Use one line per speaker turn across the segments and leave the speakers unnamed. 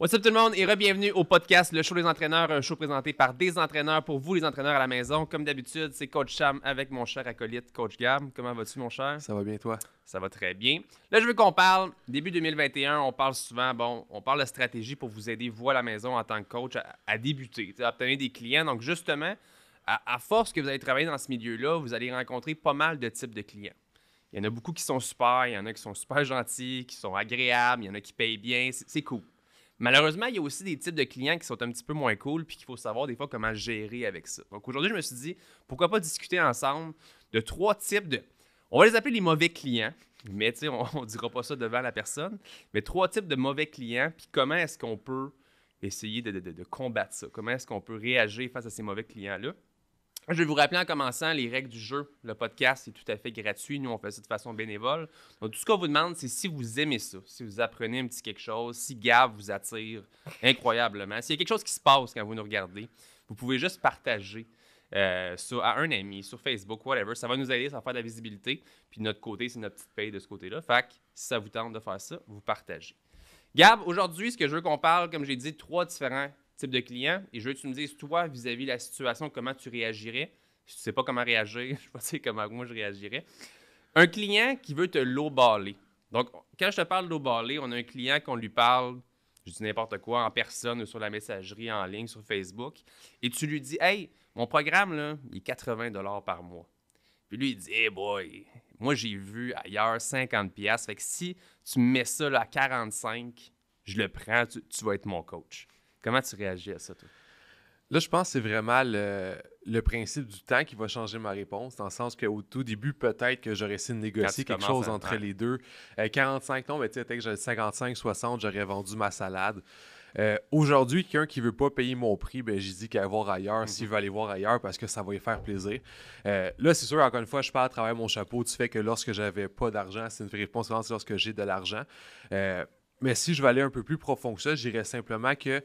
What's up tout le monde et re-bienvenue au podcast Le Show des entraîneurs, un show présenté par des entraîneurs pour vous les entraîneurs à la maison. Comme d'habitude, c'est Coach Cham avec mon cher acolyte Coach Gam. Comment vas-tu mon cher? Ça va bien toi? Ça va très bien. Là, je veux qu'on parle, début 2021, on parle souvent, bon, on parle de stratégie pour vous aider, vous à la maison en tant que coach, à, débuter, à obtenir des clients. Donc justement, à force que vous allez travailler dans ce milieu-là, vous allez rencontrer pas mal de types de clients. Il y en a beaucoup qui sont super, il y en a qui sont super gentils, qui sont agréables, il y en a qui payent bien, c'est cool. Malheureusement, il y a aussi des types de clients qui sont un petit peu moins cool, puis qu'il faut savoir des fois comment gérer avec ça. Donc aujourd'hui, je me suis dit, pourquoi pas discuter ensemble de trois types de... On va les appeler les mauvais clients, mais tu on ne dira pas ça devant la personne, mais trois types de mauvais clients, puis comment est-ce qu'on peut essayer de combattre ça, comment est-ce qu'on peut réagir face à ces mauvais clients-là. Je vais vous rappeler en commençant les règles du jeu. Le podcast est tout à fait gratuit. Nous, on fait ça de façon bénévole. Donc, tout ce qu'on vous demande, c'est si vous aimez ça, si vous apprenez un petit quelque chose, si Gab vous attire incroyablement, s'il y a quelque chose qui se passe quand vous nous regardez, vous pouvez juste partager euh, à un ami, sur Facebook, whatever. Ça va nous aider, ça va faire de la visibilité. Puis de notre côté, c'est notre petite paye de ce côté-là. Fait que si ça vous tente de faire ça, vous partagez. Gab, aujourd'hui, ce que je veux qu'on parle, comme j'ai dit, trois différents type de client. Et je veux que tu me dises, toi, vis-à-vis de la situation, comment tu réagirais. Si tu ne sais pas comment réagir, je ne sais comment moi je réagirais. Un client qui veut te lowballer. Donc, quand je te parle de lowballer, on a un client qu'on lui parle, je dis n'importe quoi, en personne ou sur la messagerie en ligne, sur Facebook, et tu lui dis, hey, mon programme, là, il est 80 par mois. Puis lui, il dit, hey boy, moi j'ai vu ailleurs 50 pièces. Fait que si tu mets ça à 45, je le prends, tu
vas être mon coach. Comment tu réagis à ça, Là, je pense que c'est vraiment le, principe du temps qui va changer ma réponse, dans le sens qu'au tout début, peut-être que j'aurais essayé de négocier quelque chose entre les deux. 45, euh, non, tu sais, peut-être que j'avais 55, 60, j'aurais vendu ma salade. Euh, aujourd'hui, quelqu'un qui ne veut pas payer mon prix, ben, j'ai dit qu'il va voir ailleurs, s'il mhm. veut aller voir ailleurs, parce que ça va lui faire plaisir. Euh, là, c'est sûr, encore une fois, je parle à travailler mon chapeau du fait que lorsque j'avais pas d'argent, c'est une vraie réponse lorsque j'ai de l'argent. mais si je vais aller un peu plus profond que ça, je dirais simplement que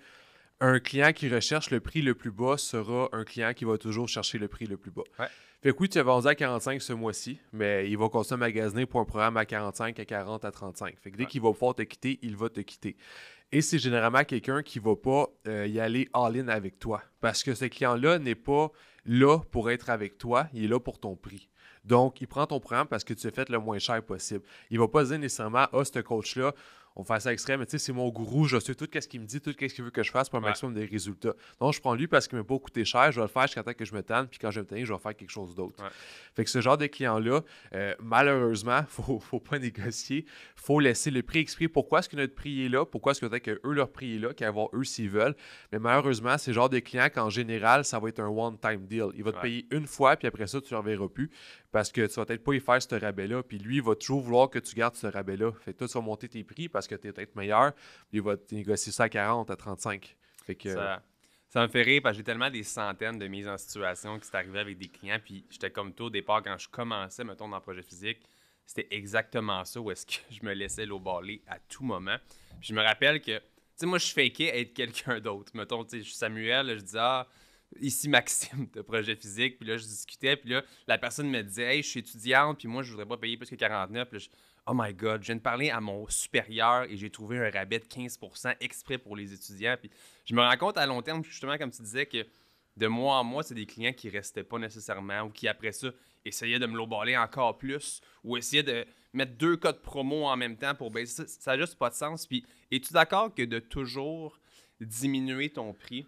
un client qui recherche le prix le plus bas sera un client qui va toujours chercher le prix le plus bas. Fait que oui, tu as vendu à 45 ce mois-ci, mais il va continuer à magasiner pour un programme à 45, à 40, à 35. Fait que dès qu'il va pouvoir te quitter, il va te quitter. Et c'est généralement quelqu'un qui ne va pas euh, y aller all-in avec toi. Parce que ce client-là n'est pas là pour être avec toi, il est là pour ton prix. Donc, il prend ton programme parce que tu as fait le moins cher possible. Il ne va pas dire nécessairement Ah, ce coach-là, on fait ça extrême, mais tu sais, c'est mon gourou, je sais tout ce qu'il me dit, tout ce qu'il veut que je fasse pour un maximum des résultats. Donc, je prends lui parce qu'il ne m'a pas coûté cher, je vais le faire jusqu'à temps que je me tanne, puis quand je me tanne, je vais faire quelque chose d'autre. Fait que ce genre de client là euh, malheureusement, il faut, faut pas négocier, faut laisser le prix exprès. Pourquoi est-ce que notre prix est là? Pourquoi est-ce que peut que eux, leur prix est là, qu'ils voir eux s'ils veulent? Mais malheureusement, c'est le genre de clients qu'en général, ça va être un one-time deal. Il va te payer une fois, puis après ça, tu ne reverras plus parce que tu vas peut-être pas y faire ce rabais-là. Puis lui, il va toujours vouloir que tu gardes ce rabais-là. Fait que toi, tu vas monter tes prix parce que tu es peut-être meilleur. Puis Il va te négocier ça à 40, à 35. Fait que,
ça, me fait rire parce que j'ai tellement des centaines de mises en situation qui s'est arrivées avec des clients. Puis j'étais comme toi au départ, quand je commençais, mettons, dans le projet physique, c'était exactement ça où est-ce que je me laissais l'eau-baller à tout moment. je me rappelle que, tu sais, moi, je fakais être quelqu'un d'autre. Mettons, tu sais, je suis Samuel, je dis, ah, ici Maxime de projet physique. Puis là, je discutais, puis là, la personne me disait Hey, je suis étudiante, puis moi, je voudrais pas payer plus que 49. Puis là, je, oh my God, je viens de parler à mon supérieur et j'ai trouvé un rabais de 15 exprès pour les étudiants. Puis je me rends compte à long terme, justement, comme tu disais, que de mois en mois, c'est des clients qui restaient pas nécessairement ou qui, après ça, essayaient de me lowballer encore plus ou essayaient de mettre deux codes promo en même temps pour baisser. Ça n'a juste pas de sens. Puis es-tu d'accord que de toujours diminuer ton prix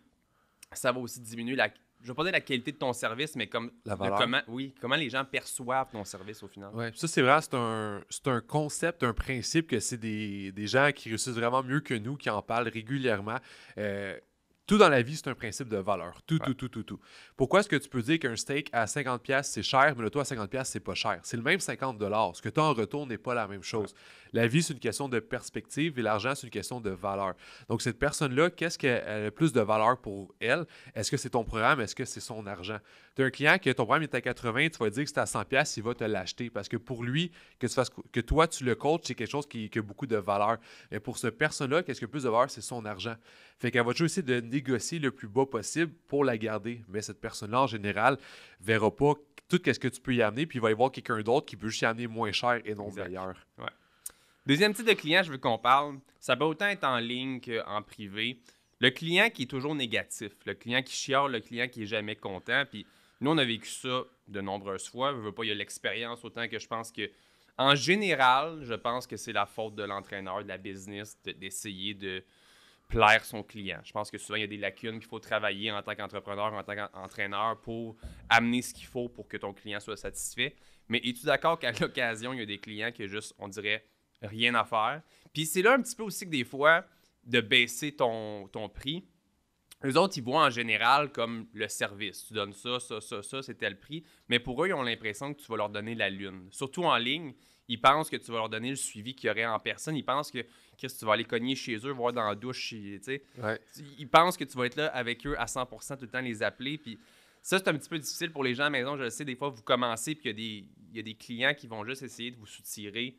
ça va aussi diminuer la. Je vais pas dire la qualité de ton service, mais comme la valeur. comment, oui, comment les gens perçoivent ton service au final. Oui,
ça c'est vrai, c'est un, un, concept, un principe que c'est des, des, gens qui réussissent vraiment mieux que nous, qui en parlent régulièrement. Euh, tout dans la vie, c'est un principe de valeur. Tout, tout, tout, tout, tout. Pourquoi est-ce que tu peux dire qu'un steak à 50$, c'est cher, mais le toit à 50$, c'est pas cher? C'est le même 50$. Ce que tu as en retour n'est pas la même chose. La vie, c'est une question de perspective et l'argent, c'est une question de valeur. Donc, cette personne-là, qu'est-ce qu'elle a le plus de valeur pour elle? Est-ce que c'est ton programme? Est-ce que c'est son argent? Tu as un client que ton programme est à 80, tu vas dire que c'est à 100 il va te l'acheter parce que pour lui, que, tu fasses, que toi, tu le coaches, c'est quelque chose qui, a beaucoup de valeur. Mais pour cette personne-là, qu'est-ce que plus de valeur? C'est son argent. Fait qu'elle va toujours essayer de négocier le plus bas possible pour la garder. Mais cette personne-là, en général, verra pas tout ce que tu peux y amener, puis il va y avoir quelqu'un d'autre qui peut juste y amener moins cher et non d'ailleurs.
Deuxième type de client, je veux qu'on parle. Ça peut autant être en ligne qu'en privé. Le client qui est toujours négatif, le client qui chiore, le client qui est jamais content. Puis nous, on a vécu ça de nombreuses fois. Je veux pas, il y a l'expérience autant que je pense que, en général, je pense que c'est la faute de l'entraîneur, de la business, d'essayer de, plaire son client. Je pense que souvent, il y a des lacunes qu'il faut travailler en tant qu'entrepreneur, en tant qu'entraîneur pour amener ce qu'il faut pour que ton client soit satisfait. Mais es-tu d'accord qu'à l'occasion, il y a des clients qui juste, on dirait, rien à faire. Puis c'est là un petit peu aussi que des fois, de baisser ton, ton prix, les autres, ils voient en général comme le service. Tu donnes ça, ça, ça, ça, c'est tel prix. Mais pour eux, ils ont l'impression que tu vas leur donner la lune. Surtout en ligne, ils pensent que tu vas leur donner le suivi qu'il y aurait en personne. Ils pensent que, que tu vas aller cogner chez eux, voir dans la douche. Ouais. Ils pensent que tu vas être là avec eux à 100 tout le temps, les appeler. Puis ça, c'est un petit peu difficile pour les gens à la maison. Je le sais, des fois, vous commencez, puis il y, y, a des clients qui vont juste essayer de vous soutirer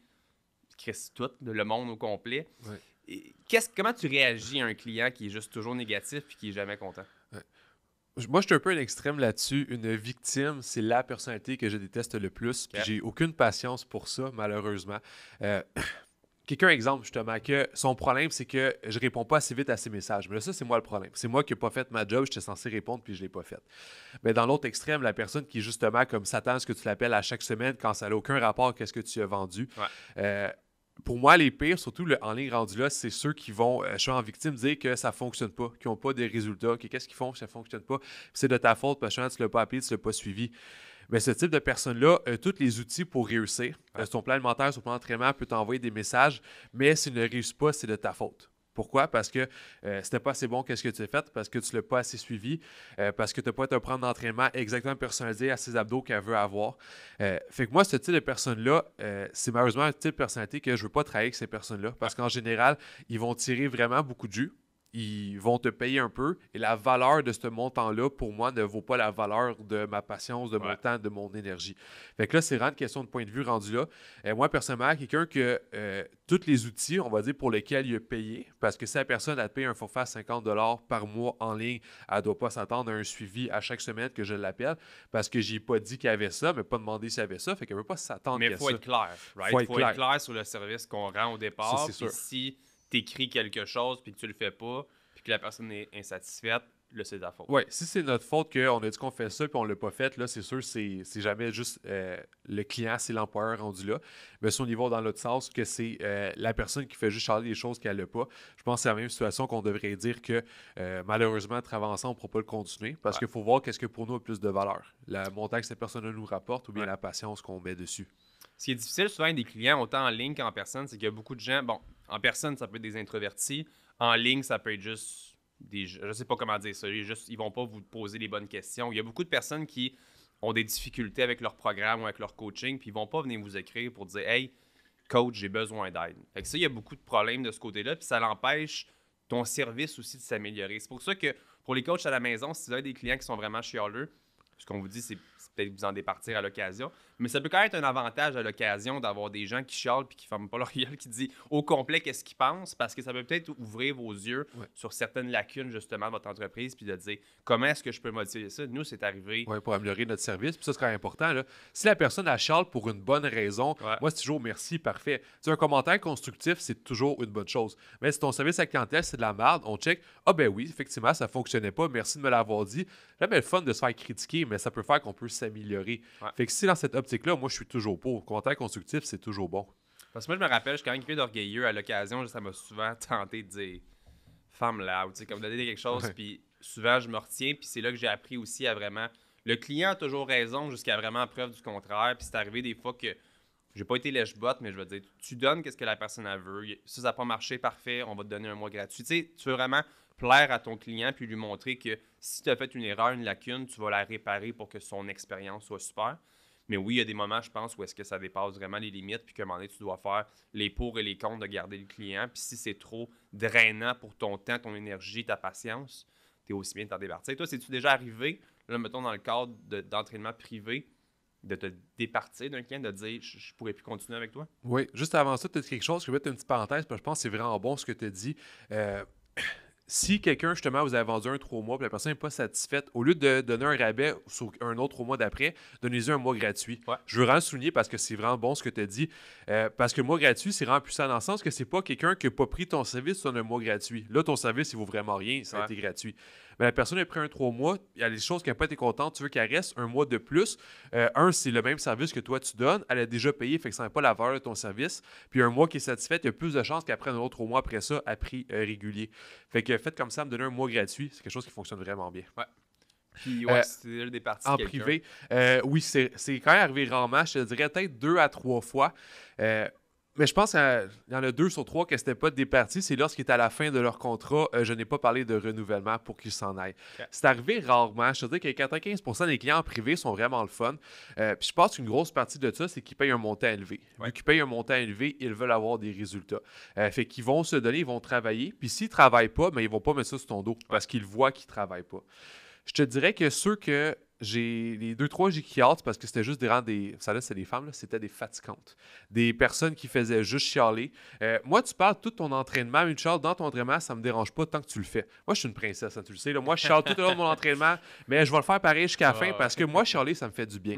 Christ, tout, le monde au complet. Ouais. Et comment tu réagis à un client qui est juste toujours négatif et qui est jamais content?
Moi, je suis un peu à l'extrême là-dessus. Une victime, c'est la personnalité que je déteste le plus. Okay. J'ai aucune patience pour ça, malheureusement. Euh, quelqu'un exemple justement que son problème c'est que je réponds pas assez vite à ses messages. Mais là, ça c'est moi le problème. C'est moi qui n'ai pas fait ma job, j'étais censé répondre puis je l'ai pas fait. Mais dans l'autre extrême, la personne qui justement comme s'attend à ce que tu l'appelles à chaque semaine quand ça n'a aucun rapport qu'est-ce que tu as vendu. Euh, pour moi, les pires, surtout le, en ligne rendu là, c'est ceux qui vont, euh, je suis en victime, dire que ça ne fonctionne pas, qui n'ont pas des résultats, qu'est-ce qu'ils font, ça ne fonctionne pas, c'est de ta faute, parce que tu ne l'as pas appelé, tu ne l'as pas suivi. Mais ce type de personne-là a euh, tous les outils pour réussir. Euh, son plan alimentaire, son plan d'entraînement peut t'envoyer des messages, mais s'il ne réussit pas, c'est de ta faute. Pourquoi? Parce que ce euh, c'était pas assez bon qu'est-ce que tu as fait, parce que tu ne l'as pas assez suivi, parce que tu n'as pas te prendre d'entraînement exactement personnalisé à ses abdos qu'elle veut avoir. fait que moi, ce type de personne-là, c'est malheureusement un type de personnalité que je ne veux pas travailler avec ces personnes-là, parce qu'en général, ils vont tirer vraiment beaucoup de jus ils vont te payer un peu. Et la valeur de ce montant-là, pour moi, ne vaut pas la valeur de ma patience, de mon temps, de mon énergie. Fait que là, c'est vraiment une question de point de vue rendu là. Et euh, moi, personnellement, quelqu'un que euh, tous les outils, on va dire, pour lesquels il a payé, parce que si la personne a payé un forfait à 50 par mois en ligne, elle ne doit pas s'attendre à un suivi à chaque semaine que je l'appelle, parce que je n'ai pas dit qu'il y avait ça, mais pas demandé s'il y avait ça. Fait qu'elle ne veut pas s'attendre à ça. Mais il faut être clair, right? faut, être,
clair. sur le service qu'on rend au départ. Si t'écris quelque chose puis que tu le fais pas, puis que la personne est insatisfaite, là, c'est ta faute. Oui,
si c'est notre faute qu'on a dit qu'on fait ça puis on l'a pas fait, là, c'est sûr, c'est, c'est jamais juste euh, le client, c'est l'employeur rendu là. Mais si on y va dans l'autre sens, que c'est euh, la personne qui fait juste changer des choses qu'elle n'a pas, je pense que c'est la même situation qu'on devrait dire que euh, malheureusement, à travers ensemble, on ne pourra pas le continuer parce qu'il faut voir qu'est-ce que pour nous a plus de valeur. La montagne que cette personne nous rapporte ou bien la patience qu'on met dessus. Ce qui est difficile souvent avec des clients,
autant en ligne qu'en personne, c'est qu'il y a beaucoup de gens. Bon, en personne, ça peut être des introvertis. En ligne, ça peut être juste des. Je ne sais pas comment dire ça. Juste, ils vont pas vous poser les bonnes questions. Il y a beaucoup de personnes qui ont des difficultés avec leur programme ou avec leur coaching, puis ils vont pas venir vous écrire pour dire Hey, coach, j'ai besoin d'aide. Fait ça, il y a beaucoup de problèmes de ce côté-là, puis ça l'empêche ton service aussi de s'améliorer. C'est pour ça que pour les coachs à la maison, si vous avez des clients qui sont vraiment chialeux, ce qu'on vous dit, c'est peut-être vous en départir à l'occasion. Mais ça peut quand même être un avantage à l'occasion d'avoir des gens qui charlent puis qui ferment pas leur gueule, qui disent au complet qu'est-ce qu'ils pensent, parce que ça peut peut-être ouvrir vos yeux sur
certaines lacunes,
justement, de votre entreprise, puis de dire comment est-ce que je peux modifier ça. Nous, c'est arrivé. Oui, pour
améliorer notre service. Puis ça, c'est quand même important. Là. Si la personne a charle pour une bonne raison, moi, c'est toujours merci, parfait. c'est un commentaire constructif, c'est toujours une bonne chose. Mais si ton service à clientèle, c'est de la merde, on check. Ah, ben oui, effectivement, ça fonctionnait pas. Merci de me l'avoir dit. Jamais ben, le fun de se faire critiquer, mais ça peut faire qu'on peut s'améliorer. Fait que si dans cette que là moi, je suis toujours pour. Commentaire constructif, c'est toujours bon.
Parce que moi, je me rappelle, je suis quand même peu d'orgueilleux à l'occasion. Ça m'a souvent tenté de dire femme là, ou comme donner quelque chose. Puis souvent, je me retiens. Puis c'est là que j'ai appris aussi à vraiment. Le client a toujours raison jusqu'à vraiment preuve du contraire. Puis c'est arrivé des fois que j'ai pas été lèche-botte, mais je veux dire, tu donnes qu'est-ce que la personne a veut. Si ça n'a pas marché, parfait, on va te donner un mois gratuit. Tu tu veux vraiment plaire à ton client puis lui montrer que si tu as fait une erreur, une lacune, tu vas la réparer pour que son expérience soit super. Mais oui, il y a des moments, je pense, où est-ce que ça dépasse vraiment les limites, puis qu'à un moment donné, tu dois faire les pour et les contre de garder le client. Puis si c'est trop drainant pour ton temps, ton énergie, ta patience, tu es aussi bien de t'en départir. Toi, c'est-tu déjà arrivé, là, mettons, dans le cadre d'entraînement privé, de te départir d'un client, de dire je, pourrais plus continuer avec toi? Oui,
juste avant ça, peut-être quelque chose, je vais mettre une petite parenthèse, parce que je pense que c'est vraiment bon ce que tu as dit. Euh, si quelqu'un, justement, vous a vendu un trois mois, puis la personne n'est pas satisfaite, au lieu de donner un rabais sur un autre trois mois d'après, donnez-lui un mois gratuit. Je veux vraiment souligner parce que c'est vraiment bon ce que tu as dit. Euh, parce que le mois gratuit, c'est vraiment puissant dans le sens que c'est pas quelqu'un qui n'a pas pris ton service sur un mois gratuit. Là, ton service, il vaut vraiment rien, ça a été gratuit. Mais la personne a pris un trois mois, il y a des choses qu'elle n'ont pas été contente, tu veux qu'elle reste un mois de plus. Euh, un, c'est le même service que toi tu donnes, elle a déjà payé, fait que ça n'a pas la valeur de ton service. Puis un mois qui est satisfait, il y a plus de chances qu'elle prenne un autre mois après ça à prix euh, régulier. Fait que fait comme ça, me donner un mois gratuit, c'est quelque chose qui fonctionne vraiment bien. Ouais. Puis, euh, des parties. En privé, euh, oui, c'est quand même arrivé rarement. Je te dirais peut-être deux à trois fois. Euh, mais je pense qu'il y en a deux sur trois que ce pas des parties. C'est lorsqu'ils étaient à la fin de leur contrat, euh, je n'ai pas parlé de renouvellement pour qu'ils s'en aillent. C'est arrivé rarement. Je te dis que 95 des clients privés sont vraiment le fun. Euh, puis je pense qu'une grosse partie de ça, c'est qu'ils payent un montant élevé. qu'ils payent un montant élevé, ils veulent avoir des résultats. Euh, fait qu'ils vont se donner, ils vont travailler. Puis s'ils ne travaillent pas, mais ben, ils ne vont pas mettre ça sur ton dos parce qu'ils voient qu'ils ne travaillent pas. Je te dirais que ceux que j'ai les deux, trois j'ai chialent parce que c'était juste des des. Ça là, c'est des femmes, c'était des fatigantes. Des personnes qui faisaient juste chialer. Euh, moi, tu parles tout ton entraînement, une chiale dans ton entraînement, ça me dérange pas tant que tu le fais. Moi, je suis une princesse, hein, tu le sais. Moi, je chiale tout le long de mon entraînement, mais je vais le faire pareil jusqu'à la ah. fin parce que moi, chialer, ça me fait du bien.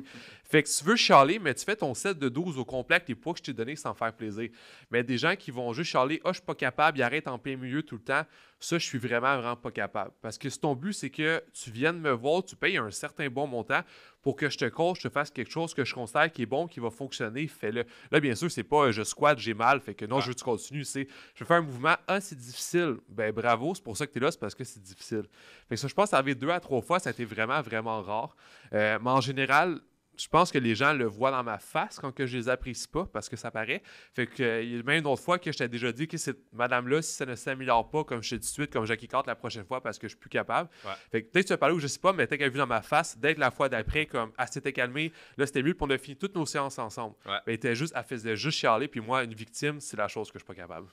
Fait que tu veux chialer, mais tu fais ton set de 12 au complet avec les poids que je t'ai donné sans faire plaisir. Mais des gens qui vont juste chialer, ah, oh, je suis pas capable, il arrête en plein milieu tout le temps, ça, je suis vraiment, vraiment pas capable. Parce que si ton but, c'est que tu viennes me voir, tu payes un certain bon montant pour que je te coach, je te fasse quelque chose que je considère qui est bon, qui va fonctionner, fais-le. Là, bien sûr, c'est pas euh, je squat, j'ai mal, fait que non, je veux que tu continues. C'est je vais faire un mouvement, ah, c'est difficile. Ben bravo, c'est pour ça que tu es là, c'est parce que c'est difficile. Fait que ça, je pense, ça avait deux à trois fois, ça a été vraiment, vraiment rare. Euh, mais en général, je pense que les gens le voient dans ma face quand que je les apprécie pas, parce que ça paraît. Fait que euh, même autre fois que je t'ai déjà dit que cette madame-là, si ça ne s'améliore pas, comme je sais tout de suite, comme Jackie Carter la prochaine fois parce que je suis plus capable. Fait que peut tu as où je sais pas, mais dès qu'elle a vu dans ma face, dès la fois d'après, comme elle s'était calmée, là c'était mieux, pour on a fini toutes nos séances ensemble. elle était juste, faisait juste chialer, puis moi, une victime, c'est la chose que je suis pas capable.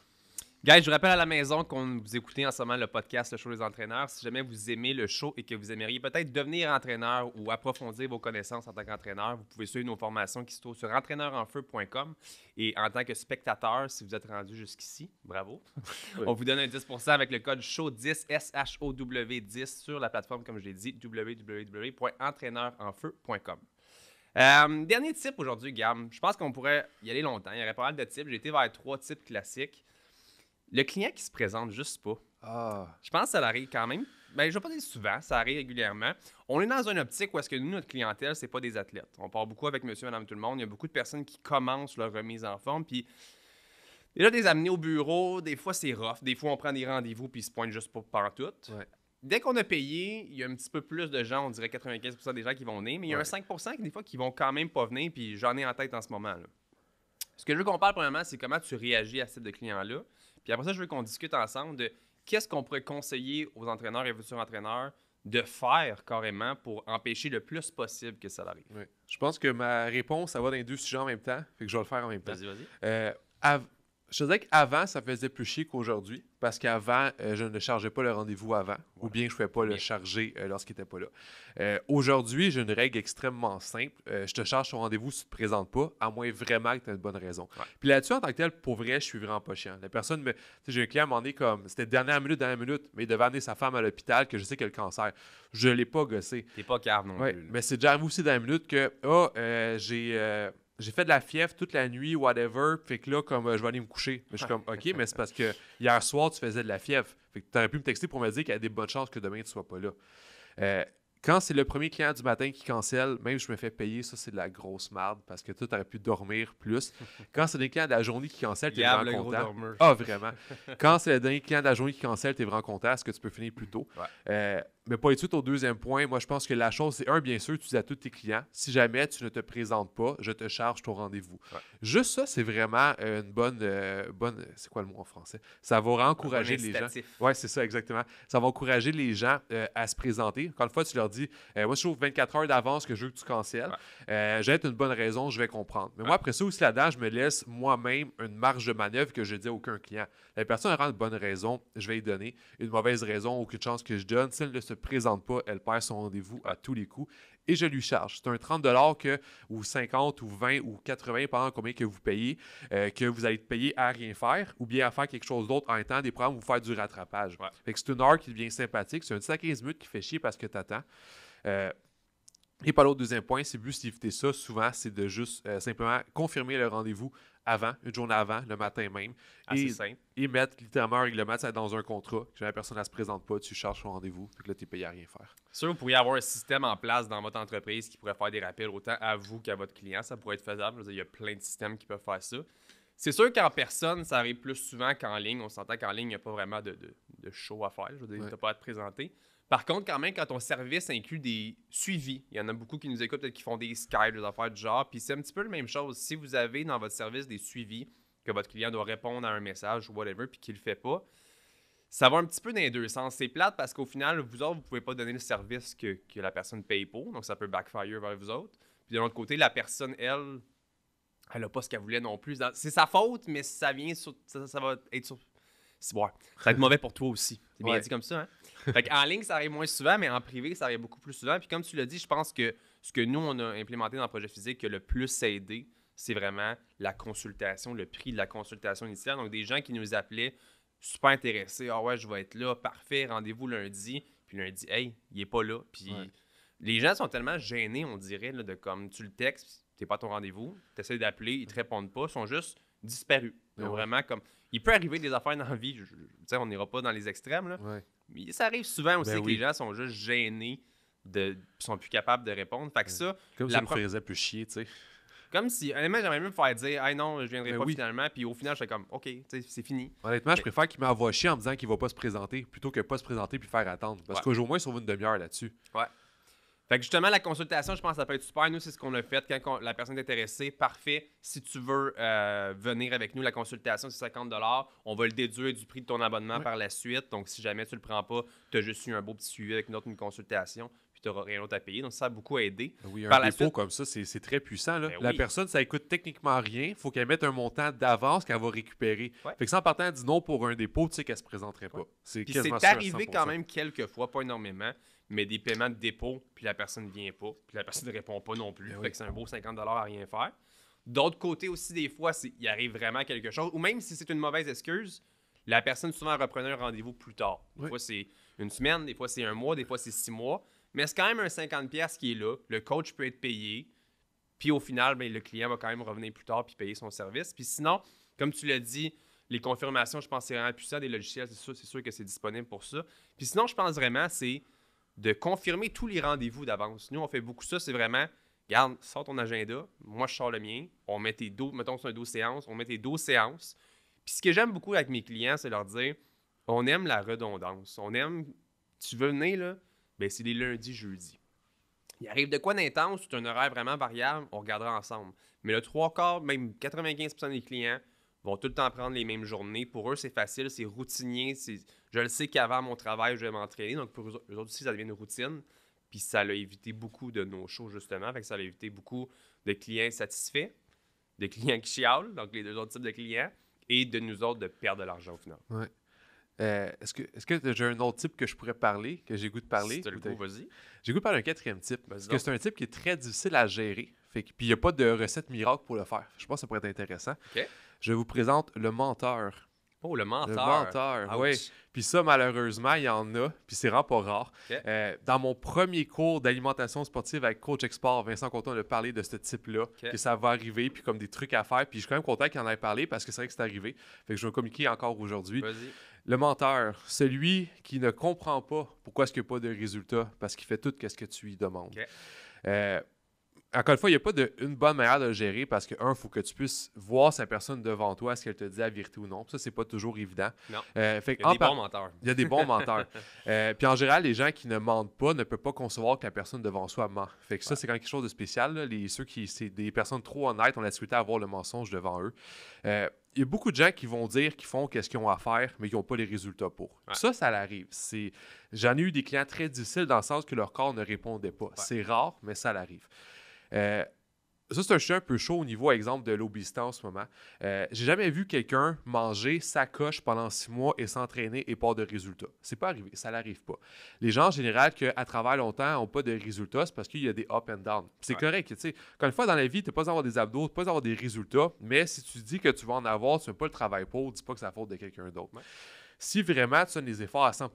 Guys, je vous rappelle à la maison qu'on vous écoutez en ce moment le
podcast Le Show des entraîneurs. Si jamais vous aimez le show et que vous aimeriez peut-être devenir entraîneur ou approfondir vos connaissances en tant qu'entraîneur, vous pouvez suivre nos formations qui se trouvent sur entraîneurenfeu.com. Et en tant que spectateur, si vous êtes rendu jusqu'ici, bravo, on vous donne un 10 avec le code show 10 s w 10 sur la plateforme, comme je l'ai dit, www.entraîneurenfeu.com. Euh, dernier type aujourd'hui, Gam. Je pense qu'on pourrait y aller longtemps. Il y aurait pas mal de types. J'ai été vers trois types classiques. Le client qui se présente juste pas. Ah. Je pense que ça arrive quand même. Ben, je ne vais pas dire souvent, ça arrive régulièrement. On est dans une optique où est-ce que nous, notre clientèle, c'est pas des athlètes. On part beaucoup avec monsieur, madame, tout le monde. Il y a beaucoup de personnes qui commencent leur remise en forme. Puis déjà, des amener au bureau, des fois, c'est rough. Des fois, on prend des rendez-vous puis ils se pointent juste pour partout. Dès qu'on a payé, il y a un petit peu plus de gens, on dirait 95 des gens qui vont venir, mais il y a un 5 qui, des fois, qui vont quand même pas venir, puis j'en ai en tête en ce moment. Ce que je veux qu'on parle, premièrement, c'est comment tu réagis à ce type de client-là. Puis après ça, je veux qu'on discute ensemble de qu'est-ce qu'on pourrait conseiller aux entraîneurs et futurs entraîneurs de faire carrément pour empêcher le plus possible
que ça arrive. Oui. Je pense que ma réponse, ça va dans les deux sujets en même temps. Fait que je vais le faire en même temps. Vas-y, vas-y. Euh, je te disais qu'avant, ça faisait plus chier qu'aujourd'hui, parce qu'avant, euh, je ne chargeais pas le rendez-vous avant, ou bien je ne pouvais pas le charger euh, lorsqu'il n'était pas là. Euh, aujourd'hui, j'ai une règle extrêmement simple. je te charge ton rendez-vous si tu ne te présentes pas, à moins vraiment que tu aies une bonne raison. Puis là-dessus, en tant que tel, pour vrai, je suis vraiment pas chiant. La personne me. Tu sais, j'ai un client à comme. C'était dernière minute, dernière minute, mais il devait amener sa femme à l'hôpital, que je sais qu'elle a le cancer. Je ne l'ai pas gossé. T'es pas cave non plus. Mais c'est déjà arrivé aussi dernière minute que, oh, j'ai j'ai fait de la fièvre toute la nuit, whatever. Fait que là, comme euh, je vais aller me coucher. Mais je suis comme, OK, mais c'est parce que hier soir, tu faisais de la fièvre. Fait que tu aurais pu me texter pour me dire qu'il y a des bonnes chances que demain, tu ne sois pas là. Euh, quand c'est le premier client du matin qui cancelle, même si je me fais payer, ça, c'est de la grosse marde parce que toi, tu aurais pu dormir plus. Quand c'est le client de la journée qui cancelle, tu es vraiment content. Ah, vraiment. quand c'est le dernier client de la journée qui cancelle, tu es vraiment content. Est-ce que tu peux finir plus tôt? Euh, mais pas étude au deuxième point, moi je pense que la chose, c'est un, bien sûr, tu dis à tous tes clients, si jamais tu ne te présentes pas, je te charge ton rendez-vous. Juste ça, c'est vraiment euh, une bonne. Euh, bonne c'est quoi le mot en français? Ça va encourager les gens. Oui, c'est ça, exactement. Ça va encourager les gens euh, à se présenter. Encore une fois, tu leur dis, moi je trouve 24 heures d'avance que je veux que tu cancelles. J'ai une bonne raison, je vais comprendre. Mais moi, après ça aussi là-dedans, je me laisse moi-même une marge de manœuvre que je dis à aucun client. La personne aura une bonne raison, je vais y donner. Une mauvaise raison, aucune chance que je donne se présente pas, elle perd son rendez-vous à tous les coups et je lui charge. C'est un 30 que, ou 50 ou 20 ou 80, pendant combien que vous payez, euh, que vous allez payer à rien faire ou bien à faire quelque chose d'autre en étant des problèmes vous faire du rattrapage. c'est une heure qui devient sympathique, c'est un 10 à 15 minutes qui fait chier parce que tu attends. Euh, et pas l'autre deuxième point, c'est plus éviter ça. Souvent, c'est de juste euh, simplement confirmer le rendez-vous avant, une journée avant, le matin même. Assez et, simple. Ils mettent littéralement ça dans un contrat. la personne ne se présente pas, tu cherches son rendez-vous, puis là, tu n'es payé à rien faire. Sûr, vous
pourriez avoir un système en place dans votre entreprise qui pourrait faire des rappels autant à vous qu'à votre client. Ça pourrait être faisable. il y a plein de systèmes qui peuvent faire ça. C'est sûr qu'en personne, ça arrive plus souvent qu'en ligne. On s'entend qu'en ligne, il n'y a pas vraiment de, de, show à faire. Je veux dire, tu n'as pas à te présenter. Par contre, quand même, quand ton service inclut des suivis, il y en a beaucoup qui nous écoutent, peut-être qui font des Skype, des affaires du genre, puis c'est un petit peu la même chose. Si vous avez dans votre service des suivis, que votre client doit répondre à un message ou whatever, puis qu'il ne le fait pas, ça va un petit peu dans les deux sens. C'est plate parce qu'au final, vous autres, vous ne pouvez pas donner le service que, la personne paye pour, donc ça peut backfire vers vous autres. Puis de l'autre côté, la personne, elle, elle a pas ce qu'elle voulait non plus. C'est sa faute, mais ça vient ça va être sur ça va être mauvais pour toi aussi. C'est bien dit comme ça. Hein? en ligne, ça arrive moins souvent, mais en privé, ça arrive beaucoup plus souvent. Puis comme tu l'as dit, je pense que ce que nous, on a implémenté dans le projet physique qui a le plus aidé, c'est vraiment la consultation, le prix de la consultation initiale. Donc, des gens qui nous appelaient super intéressés. Ah ouais, je vais être là, parfait, rendez-vous lundi. Puis lundi, hey, il est pas là. Puis les gens sont tellement gênés, on dirait, de comme tu le textes, t'es pas à ton rendez-vous, tu essaies d'appeler, ils te répondent pas, ils sont juste disparu. Ben Vraiment comme. Il peut arriver des affaires dans la vie, je, sais on n'ira pas dans les extrêmes, là. mais ça arrive souvent aussi ben que les gens sont juste gênés, de, sont plus capables de répondre. Fait que ça. Comme la si pro... me
plus chier, tu sais.
Comme si, honnêtement, j'aimerais mieux me faire dire, ah non, je viendrai ben pas finalement, puis au final, je fais comme, ok, c'est fini. Honnêtement, je préfère
qu'il m'envoie chier en me disant qu'il va pas se présenter, plutôt que pas se présenter puis faire attendre. Parce que qu'au moins, sauve une demi-heure là-dessus.
Ouais justement, la consultation, je pense que ça peut être super. Nous, c'est ce qu'on a fait. Quand la personne est intéressée, parfait. Si tu veux euh, venir avec nous, la consultation, c'est 50 On va le déduire du prix de ton abonnement par la suite. Donc, si jamais tu le prends pas, tu as juste eu un beau petit suivi avec une autre consultation tu n'auras rien d'autre à payer. Donc, ça a beaucoup aidé. Ben Par dépôt
comme ça, c'est très puissant. Ben la personne, ça coûte techniquement rien. Il faut qu'elle mette un montant d'avance qu'elle va récupérer. Fait que sans partant, elle dit non pour un dépôt, tu sais qu'elle ne se présenterait pas. qui C'est arrivé quand même
quelques fois, pas énormément, mais des paiements de dépôt, puis la personne ne vient pas, puis la personne ne répond pas non plus. Ça ben fait que c'est un beau 50 à rien faire. D'autre côté aussi, des fois, il arrive vraiment quelque chose. Ou même si c'est une mauvaise excuse, la personne souvent reprenait un rendez-vous plus tard. Des fois, c'est une semaine, des fois, c'est un mois, des fois, c'est six mois. Mais c'est quand même un 50$ qui est là. Le coach peut être payé. Puis au final, ben, le client va quand même revenir plus tard puis payer son service. Puis sinon, comme tu l'as dit, les confirmations, je pense que c'est vraiment puissant. Des logiciels, c'est sûr, c'est sûr que c'est disponible pour ça. Puis sinon, je pense vraiment, c'est de confirmer tous les rendez-vous d'avance. Nous, on fait beaucoup ça. C'est vraiment, garde sors ton agenda. Moi, je sors le mien. On met tes dos, mettons, sur un dos séance. On met tes dos séances. Puis ce que j'aime beaucoup avec mes clients, c'est leur dire, on aime la redondance. On aime, tu veux venir, là, ben, c'est les lundis, jeudis. Il arrive de quoi d'intense, c'est un horaire vraiment variable, on regardera ensemble. Mais le trois quarts, même 95% des clients vont tout le temps prendre les mêmes journées. Pour eux, c'est facile, c'est routinier. Je le sais qu'avant mon travail, je vais m'entraîner. Donc, pour eux aussi, ça devient une routine. Puis ça l'a évité beaucoup de nos shows, justement. ça a évité beaucoup de clients satisfaits, de clients qui chialent, donc les deux autres types de clients, et de nous autres de perdre de l'argent au final.
Ouais. Euh, est-ce que, j'ai un autre type que je pourrais parler, que j'ai goût de parler? Si le goût, vas-y. J'ai goût de parler d'un quatrième type. Parce que c'est un type qui est très difficile à gérer. Fait puis il n'y a pas de recette miracle pour le faire. Je pense que ça pourrait être intéressant. Je vous présente le menteur. Oh, le menteur. Le menteur, oui. Puis ça, malheureusement, il y en a, puis c'est vraiment pas rare. Euh, dans mon premier cours d'alimentation sportive avec Coach Export, Vincent Conton a parlé de ce type-là, que ça va arriver, puis comme des trucs à faire. Puis je suis quand même content qu'il en ait parlé parce que c'est vrai que c'est arrivé. Fait que je vais communiquer encore aujourd'hui. Vas-y. Le menteur, lui qui ne comprend pas pourquoi est-ce n'y a pas de résultat, parce qu'il fait tout ce que tu lui demandes. Euh, encore une fois, il n'y a pas de une bonne manière de gérer parce que, un, il faut que tu puisses voir sa personne devant toi, est-ce qu'elle te dit la vérité ou non. Ça, c'est pas toujours évident. Euh, il, y a des bons menteurs. il y a des bons menteurs. Euh, puis en général, les gens qui ne mentent pas ne peuvent pas concevoir que la personne devant soi ment. Fait ça, c'est quand quelque chose de spécial. Les, ceux qui, c'est des personnes trop honnêtes, on a à avoir le mensonge devant eux. Euh, il y a beaucoup de gens qui vont dire qu'ils font qu'est-ce qu'ils ont à faire, mais qui n'ont pas les résultats pour. Ça, ça l'arrive. J'en ai eu des clients très difficiles dans le sens que leur corps ne répondait pas. C'est rare, mais ça l'arrive. Euh, ça, c'est un chien un peu chaud au niveau, exemple, de l'obésité en ce moment. Euh, j'ai jamais vu quelqu'un manger sa coche pendant six mois et s'entraîner et pas de résultats. C'est pas arrivé, ça n'arrive pas. Les gens, en général, qui, à travers longtemps, n'ont pas de résultats, c'est parce qu'il y a des up and down. C'est correct, tu sais. Quand une fois dans la vie, tu pas avoir des abdos, tu pas avoir des résultats, mais si tu dis que tu vas en avoir, tu ne pas le travail pour, dis pas que c'est la faute de quelqu'un d'autre. Si vraiment tu donnes des efforts à 100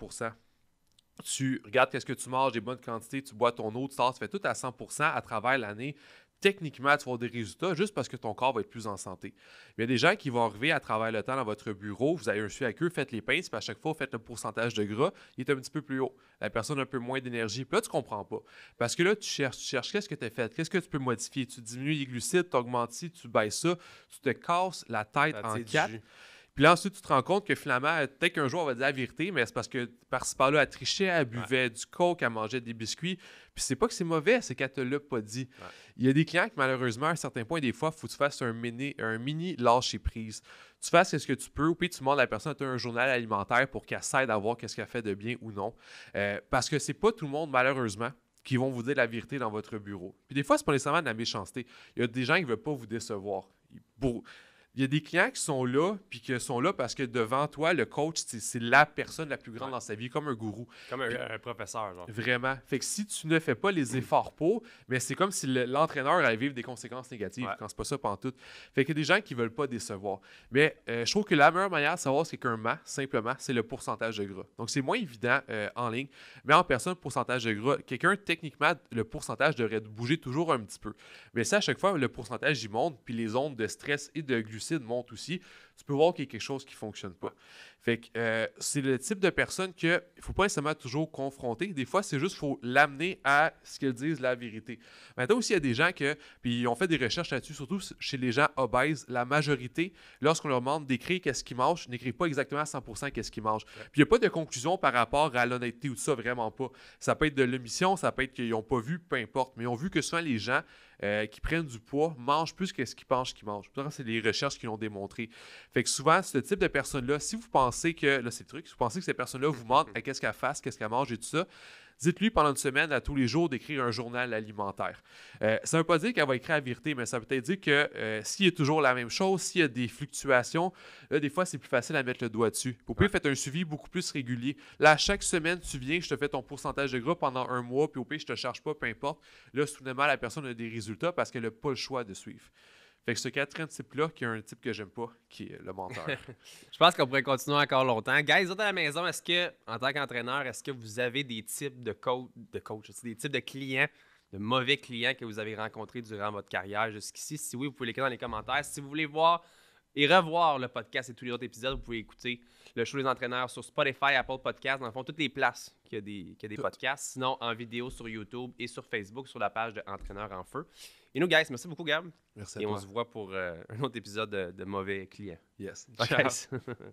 tu regardes qu'est-ce que tu manges, des bonnes quantités, tu bois ton eau, tu sors, tu fais tout à 100% à travers l'année. Techniquement, tu vas avoir des résultats juste parce que ton corps va être plus en santé. Il y a des gens qui vont arriver à travers le temps dans votre bureau, vous avez un suivi avec eux, faites les pinces, puis à chaque fois, vous faites le pourcentage de gras, il est un petit peu plus haut. La personne a un peu moins d'énergie. Puis là, tu ne comprends pas. Parce que là, tu cherches, tu cherches qu'est-ce que tu as fait, qu'est-ce que tu peux modifier. Tu diminues les glucides, tu augmentes tu baisses ça, tu te casses la tête en quatre. Puis là, ensuite, tu te rends compte que finalement, peut-être qu'un jour, on va dire la vérité, mais c'est parce que par-ci par-là, elle trichait, elle buvait du coke, elle mangeait des biscuits. Puis c'est pas que c'est mauvais, c'est qu'elle te l'a pas dit. Il y a des clients qui, malheureusement, à certains points, des fois, il faut que tu fasses un mini, un mini lâcher prise. Tu fasses ce que tu peux, puis tu demandes à la personne as un journal alimentaire pour qu'elle s'aide à voir qu'est-ce qu'elle fait de bien ou non. Euh, parce que c'est pas tout le monde, malheureusement, qui vont vous dire la vérité dans votre bureau. Puis des fois, c'est pas nécessairement de la méchanceté. Il y a des gens qui veulent pas vous décevoir il y a des clients qui sont là, puis qui sont là parce que devant toi, le coach, c'est la personne la plus grande dans sa vie, comme un gourou. Comme un, professeur, Vraiment. Fait que si tu ne fais pas les efforts pour, mais c'est comme si l'entraîneur allait vivre des conséquences négatives, quand c'est pas ça tout. Fait que y a des gens qui veulent pas décevoir. Mais euh, je trouve que la meilleure manière de savoir c'est qu'un mât, simplement, c'est le pourcentage de gras. Donc c'est moins évident euh, en ligne, mais en personne, pourcentage de gras. Quelqu'un, techniquement, le pourcentage devrait bouger toujours un petit peu. Mais ça, à chaque fois, le pourcentage, il monte, puis les ondes de stress et de glucides aussi, tu peux voir qu'il y a quelque chose qui ne fonctionne pas. Fait que euh, c'est le type de personne qu'il ne faut pas nécessairement toujours confronter. Des fois, c'est juste qu'il faut l'amener à ce qu'ils disent la vérité. Maintenant aussi, il y a des gens que, puis ils ont fait des recherches là-dessus, surtout chez les gens obèses, la majorité, lorsqu'on leur demande d'écrire qu'est-ce qu'ils mangent, n'écrivent pas exactement à 100% qu'est-ce qui mangent. Puis il n'y a pas de conclusion par rapport à l'honnêteté ou tout ça, vraiment pas. Ça peut être de l'omission, ça peut être qu'ils n'ont pas vu, peu importe. Mais ils ont vu que souvent les gens euh, qui prennent du poids mangent plus que ce qu'ils pensent qu'ils mangent. C'est les recherches qui l'ont démontré. Fait que souvent, ce type de personnes-là, si vous pensez que, là c'est le truc, si vous pensez que ces personnes-là vous montrent qu'est-ce qu'elles fassent, qu'est-ce qu'elles mangent et tout ça, Dites-lui pendant une semaine à tous les jours d'écrire un journal alimentaire. Euh, ça ne veut pas dire qu'elle va écrire à vérité, mais ça peut être dire que euh, s'il y a toujours la même chose, s'il y a des fluctuations, des fois, c'est plus facile à mettre le doigt dessus. Au pire, faites un suivi beaucoup plus régulier. Là, chaque semaine, tu viens, je te fais ton pourcentage de gras pendant un mois, puis au pire, je te charge pas, peu importe. Là, soudainement, la personne a des résultats parce qu'elle n'a pas le choix de suivre. Fait que ce quatrième type-là, qui est un type que j'aime pas, qui est le menteur. je pense qu'on pourrait
continuer encore longtemps.
Guys, vous êtes à la maison,
est-ce que, en tant qu'entraîneur, est-ce que vous avez des types de, coach, des types de clients, de mauvais clients que vous avez rencontrés durant votre carrière jusqu'ici? Si oui, vous pouvez l'écrire dans les commentaires. Si vous voulez voir et revoir le podcast et tous les autres épisodes, vous pouvez écouter le show des entraîneurs sur Spotify, Apple Podcasts, dans le fond, toutes les places qu'il y a des, qu'il a des podcasts. Sinon, en vidéo sur YouTube et sur Facebook, sur la page de Entraîneur en feu. Et nous, guys, merci beaucoup, Gab. Merci Et on se voit pour euh, un autre épisode de, Mauvais Clients. Yes. Bye,